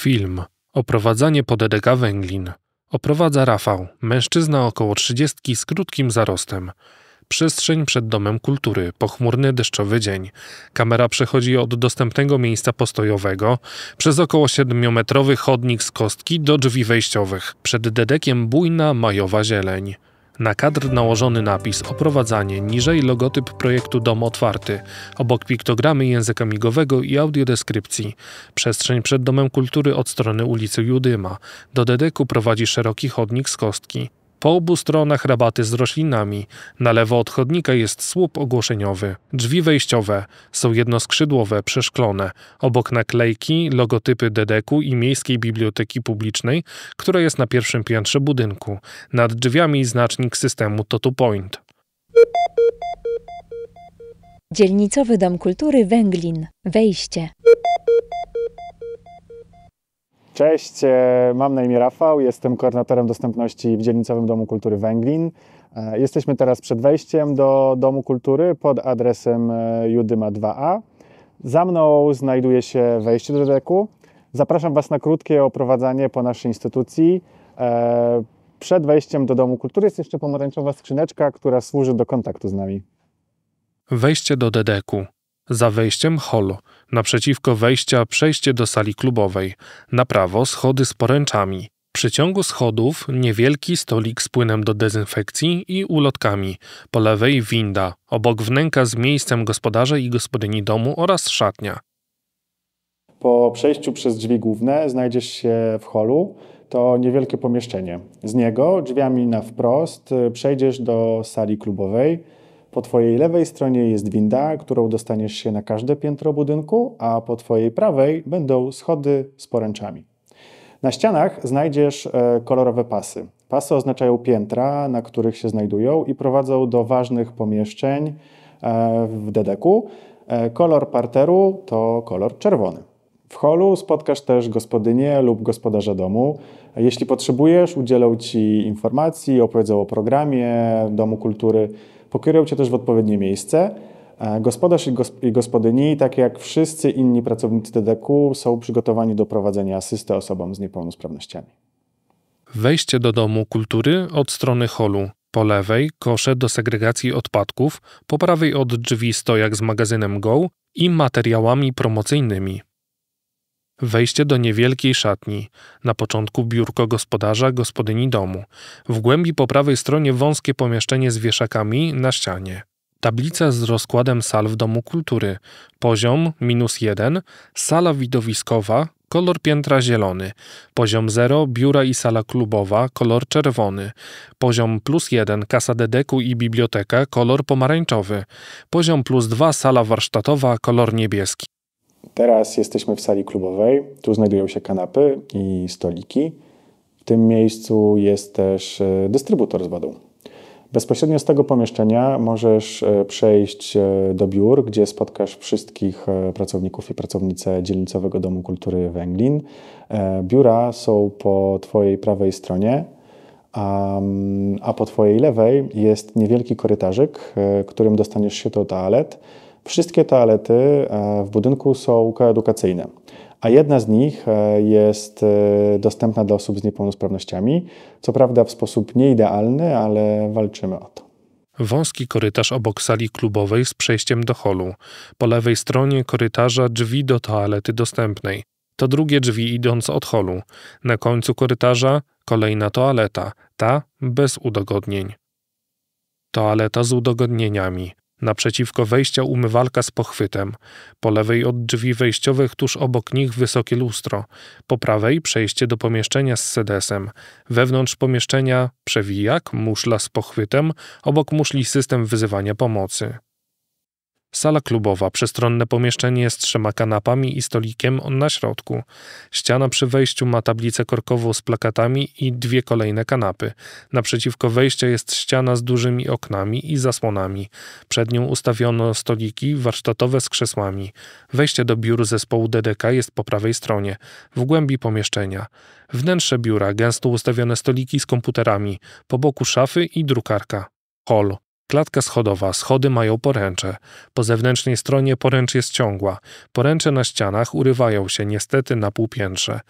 Film. Oprowadzanie pod EDK węglin. Oprowadza Rafał, mężczyzna około trzydziestki z krótkim zarostem. Przestrzeń przed Domem Kultury, pochmurny deszczowy dzień. Kamera przechodzi od dostępnego miejsca postojowego przez około siedmiometrowy chodnik z kostki do drzwi wejściowych. Przed dedekiem bujna majowa zieleń. Na kadr nałożony napis Oprowadzanie, niżej logotyp projektu Dom Otwarty, obok piktogramy języka migowego i audiodeskrypcji. Przestrzeń przed Domem Kultury od strony ulicy Judyma. Do dedeku prowadzi szeroki chodnik z kostki. Po obu stronach rabaty z roślinami. Na lewo od chodnika jest słup ogłoszeniowy. Drzwi wejściowe są jednoskrzydłowe, przeszklone. Obok naklejki, logotypy Dedeku i Miejskiej Biblioteki Publicznej, która jest na pierwszym piętrze budynku. Nad drzwiami znacznik systemu Totu Point. Dzielnicowy Dom Kultury Węglin. Wejście. Cześć, e, mam na imię Rafał, jestem koordynatorem dostępności w Dzielnicowym Domu Kultury Węglin. E, jesteśmy teraz przed wejściem do Domu Kultury pod adresem e, Judyma 2A. Za mną znajduje się wejście do dedeku. Zapraszam Was na krótkie oprowadzanie po naszej instytucji. Przed wejściem do Domu Kultury jest jeszcze pomarańczowa skrzyneczka, która służy do kontaktu z nami. Wejście do dedeku za wejściem hol, naprzeciwko wejścia przejście do sali klubowej, na prawo schody z poręczami. Przy ciągu schodów niewielki stolik z płynem do dezynfekcji i ulotkami, po lewej winda, obok wnęka z miejscem gospodarza i gospodyni domu oraz szatnia. Po przejściu przez drzwi główne znajdziesz się w holu. To niewielkie pomieszczenie. Z niego drzwiami na wprost y, przejdziesz do sali klubowej po twojej lewej stronie jest winda, którą dostaniesz się na każde piętro budynku, a po twojej prawej będą schody z poręczami. Na ścianach znajdziesz e, kolorowe pasy. Pasy oznaczają piętra, na których się znajdują i prowadzą do ważnych pomieszczeń e, w dedeku. E, kolor parteru to kolor czerwony. W holu spotkasz też gospodynię lub gospodarza domu. Jeśli potrzebujesz, udzielą Ci informacji, opowiedzą o programie Domu Kultury pokierują Cię też w odpowiednie miejsce. E, gospodarz i, gospodyni, tak jak wszyscy inni pracownicy TDQ, są przygotowani do prowadzenia asysty osobom z niepełnosprawnościami. Wejście do domu kultury od strony holu. Po lewej kosze do segregacji odpadków, po prawej od drzwi stojak z magazynem Go i materiałami promocyjnymi. Wejście do niewielkiej szatni. Na początku biurko gospodarza, gospodyni domu. W głębi po prawej stronie wąskie pomieszczenie z wieszakami na ścianie. Tablica z rozkładem sal w Domu Kultury. Poziom minus jeden, sala widowiskowa, kolor piętra zielony. Poziom 0 biura i sala klubowa, kolor czerwony. Poziom plus 1 kasa dedeku i biblioteka, kolor pomarańczowy. Poziom plus 2 sala warsztatowa, kolor niebieski. Teraz jesteśmy w sali klubowej. Tu znajdują się kanapy i stoliki. W tym miejscu jest też e, dystrybutor z wodą. Bezpośrednio z tego pomieszczenia możesz e, przejść e, do biur, gdzie spotkasz wszystkich pracowników i pracownice dzielnicowego Domu Kultury Węglin. Biura są po Twojej prawej stronie, a po Twojej lewej jest niewielki korytarzyk, którym dostaniesz się do toalet. Wszystkie toalety e, w budynku są koedukacyjne, a jedna z nich e, jest e, dostępna dla osób z niepełnosprawnościami. Co prawda w sposób nieidealny, ale walczymy o to. Wąski korytarz obok sali klubowej z przejściem do holu. Po lewej stronie korytarza drzwi do toalety dostępnej. To drugie drzwi idąc od holu. Na końcu korytarza kolejna toaleta, ta bez udogodnień. Toaleta z udogodnieniami. Naprzeciwko wejścia umywalka z pochwytem, po lewej od drzwi wejściowych tuż obok nich wysokie lustro, po prawej przejście do pomieszczenia z sedesem, wewnątrz pomieszczenia przewijak, muszla z pochwytem, obok muszli system wyzywania pomocy. Sala klubowa, przestronne pomieszczenie z trzema kanapami i stolikiem na środku. Ściana przy wejściu ma tablicę korkową z plakatami i dwie kolejne kanapy. Naprzeciwko wejścia jest ściana z dużymi oknami i zasłonami. Przed nią ustawiono stoliki warsztatowe z krzesłami. Wejście do biur zespołu DDK jest po prawej stronie, w głębi pomieszczenia. Wnętrze biura, gęsto ustawione stoliki z komputerami, po boku szafy i drukarka. Hol. Klatka schodowa, schody mają poręcze. Po zewnętrznej stronie poręcz jest ciągła. Poręcze na ścianach urywają się niestety na półpiętrze.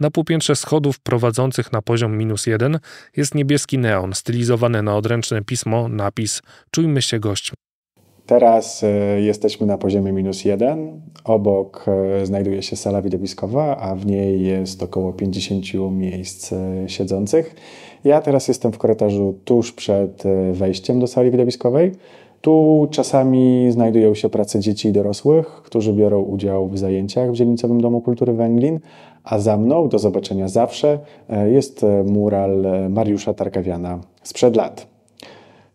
Na półpiętrze schodów prowadzących na poziom minus jeden jest niebieski neon stylizowany na odręczne pismo napis Czujmy się gośćmi. Teraz e, jesteśmy na poziomie minus jeden. Obok e, znajduje się sala widowiskowa, a w niej jest około 50 miejsc e, siedzących. Ja teraz jestem w korytarzu tuż przed wejściem do sali widowiskowej. Tu czasami znajdują się prace dzieci i dorosłych, którzy biorą udział w zajęciach w dzielnicowym Domu Kultury Węglin, a za mną do zobaczenia zawsze jest mural Mariusza Tarkawiana sprzed lat.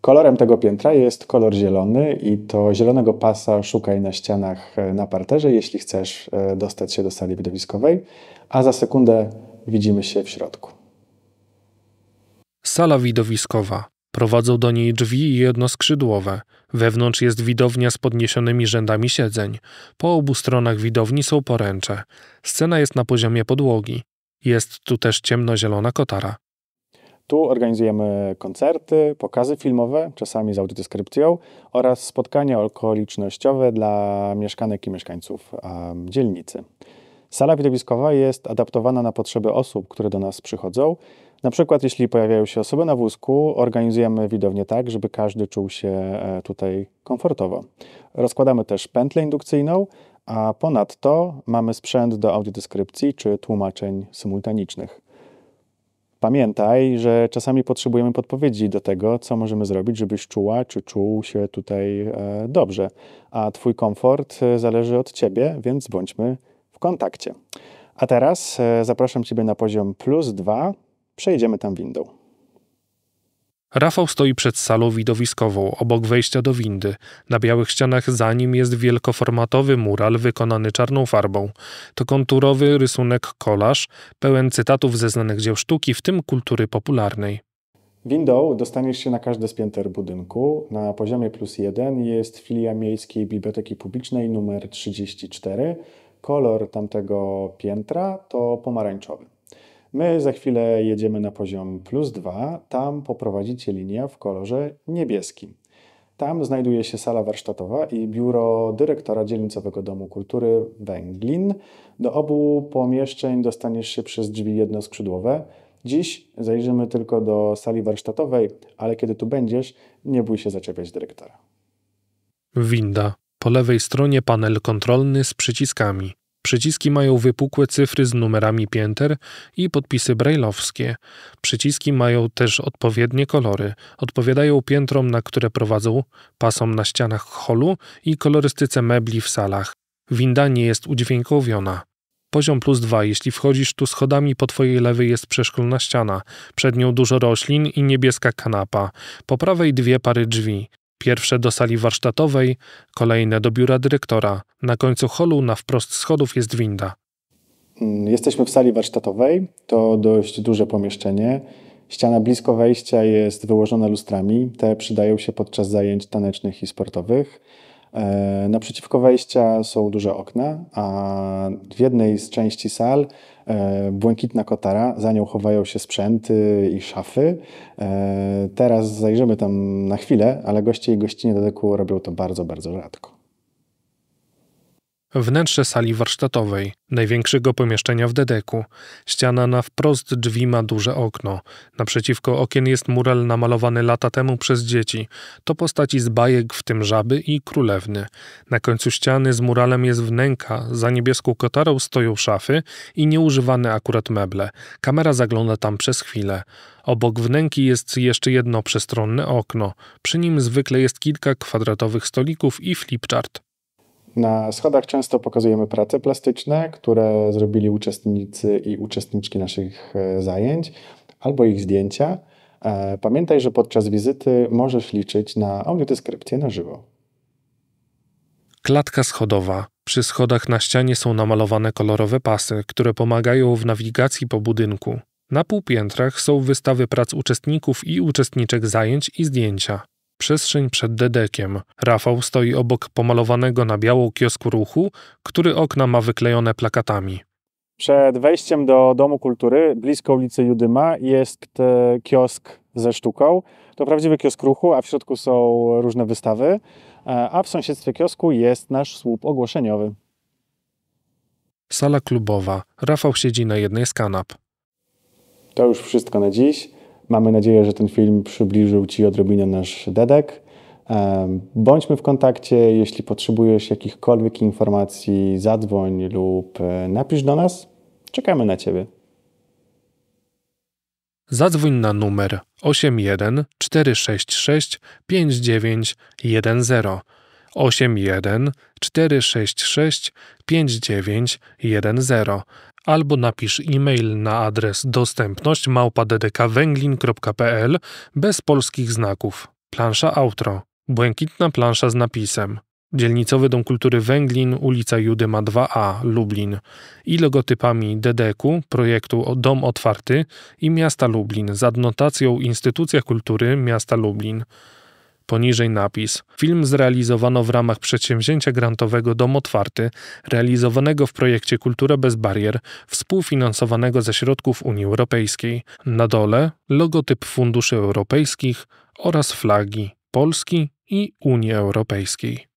Kolorem tego piętra jest kolor zielony i to zielonego pasa szukaj na ścianach e, na parterze, jeśli chcesz e, dostać się do sali widowiskowej, a za sekundę widzimy się w środku. Sala widowiskowa. Prowadzą do niej drzwi jednoskrzydłowe. Wewnątrz jest widownia z podniesionymi rzędami siedzeń. Po obu stronach widowni są poręcze. Scena jest na poziomie podłogi. Jest tu też ciemnozielona kotara. Tu organizujemy koncerty, pokazy filmowe, czasami z audiodeskrypcją oraz spotkania okolicznościowe dla mieszkanek i mieszkańców um, dzielnicy. Sala widowiskowa jest adaptowana na potrzeby osób, które do nas przychodzą. Na przykład, jeśli pojawiają się osoby na wózku, organizujemy widownię tak, żeby każdy czuł się e, tutaj komfortowo. Rozkładamy też pętlę indukcyjną, a ponadto mamy sprzęt do audiodeskrypcji czy tłumaczeń symultanicznych pamiętaj, że czasami potrzebujemy podpowiedzi do tego, co możemy zrobić, żebyś czuła czy czuł się tutaj e, dobrze. A Twój komfort e, zależy od Ciebie, więc bądźmy w kontakcie. A teraz e, zapraszam Ciebie na poziom plus dwa. Przejdziemy tam windą. Rafał stoi przed salą widowiskową, obok wejścia do windy. Na białych ścianach za nim jest wielkoformatowy mural wykonany czarną farbą. To konturowy rysunek kolaż, pełen cytatów ze znanych dzieł sztuki, w tym kultury popularnej. Windą dostaniesz się na każde z pięter budynku. Na poziomie plus jeden jest filia Miejskiej Biblioteki Publicznej numer 34. Kolor tamtego piętra to pomarańczowy. My za chwilę jedziemy na poziom plus 2. Tam poprowadzicie linię linia w kolorze niebieskim. Tam znajduje się sala warsztatowa i biuro dyrektora dzielnicowego Domu Kultury Węglin. Do obu pomieszczeń dostaniesz się przez drzwi jednoskrzydłowe. Dziś zajrzymy tylko do sali warsztatowej, ale kiedy tu będziesz, nie bój się zaczepiać dyrektora. Winda. Po lewej stronie panel kontrolny z przyciskami. Przyciski mają wypukłe cyfry z numerami pięter i podpisy brajlowskie. Przyciski mają też odpowiednie kolory. Odpowiadają piętrom, na które prowadzą, pasom na ścianach holu i kolorystyce mebli w salach. Winda nie jest udźwiękowiona. Poziom plus dwa. Jeśli wchodzisz tu schodami, po twojej lewej jest przeszklona ściana. Przed nią dużo roślin i niebieska kanapa. Po prawej dwie pary drzwi. Pierwsze do sali warsztatowej, kolejne do biura dyrektora. Na końcu holu na wprost schodów jest winda. Mm, jesteśmy w sali warsztatowej. To dość duże pomieszczenie. Ściana blisko wejścia jest wyłożona lustrami. Te przydają się podczas zajęć tanecznych i sportowych. E, naprzeciwko wejścia są duże okna, a w jednej z części sal e, błękitna kotara, za nią chowają się sprzęty i szafy. E, teraz zajrzymy tam na chwilę, ale goście i gościnie do deku robią to bardzo, bardzo rzadko. Wnętrze sali warsztatowej, największego pomieszczenia w Dedeku. Ściana na wprost drzwi ma duże okno. Naprzeciwko okien jest mural namalowany lata temu przez dzieci. To postaci z bajek, w tym żaby i królewny. Na końcu ściany z muralem jest wnęka, za niebieską kotarą stoją szafy i nieużywane akurat meble. Kamera zagląda tam przez chwilę. Obok wnęki jest jeszcze jedno przestronne okno. Przy nim zwykle jest kilka kwadratowych stolików i flipchart. Na schodach często pokazujemy prace plastyczne, które zrobili uczestnicy i uczestniczki naszych e, zajęć, albo ich zdjęcia. E, pamiętaj, że podczas wizyty możesz liczyć na audiodeskrypcję na żywo. Klatka schodowa. Przy schodach na ścianie są namalowane kolorowe pasy, które pomagają w nawigacji po budynku. Na półpiętrach są wystawy prac uczestników i uczestniczek zajęć i zdjęcia przestrzeń przed dedekiem. Rafał stoi obok pomalowanego na biało kiosku ruchu, który okna ma wyklejone plakatami. Przed wejściem do Domu Kultury, blisko ulicy Judyma, jest e, kiosk ze sztuką. To prawdziwy kiosk ruchu, a w środku są różne wystawy. E, a w sąsiedztwie kiosku jest nasz słup ogłoszeniowy. Sala klubowa. Rafał siedzi na jednej z kanap. To już wszystko na dziś. Mamy nadzieję, że ten film przybliżył Ci odrobinę nasz dedek. Bądźmy w kontakcie, jeśli potrzebujesz jakichkolwiek informacji, zadzwoń lub e, napisz do nas. Czekamy na Ciebie. Zadzwoń na numer 814665910. 466 5910 5910 albo napisz e-mail na adres dostępność bez polskich znaków. Plansza Outro. Błękitna plansza z napisem. Dzielnicowy Dom Kultury Węglin, ulica Judyma 2A, Lublin i logotypami ddk projektu Dom Otwarty i Miasta Lublin z adnotacją Instytucja Kultury Miasta Lublin. Poniżej napis. Film zrealizowano w ramach przedsięwzięcia grantowego Dom Otwarty, realizowanego w projekcie Kultura bez barier, współfinansowanego ze środków Unii Europejskiej. Na dole logotyp funduszy europejskich oraz flagi Polski i Unii Europejskiej.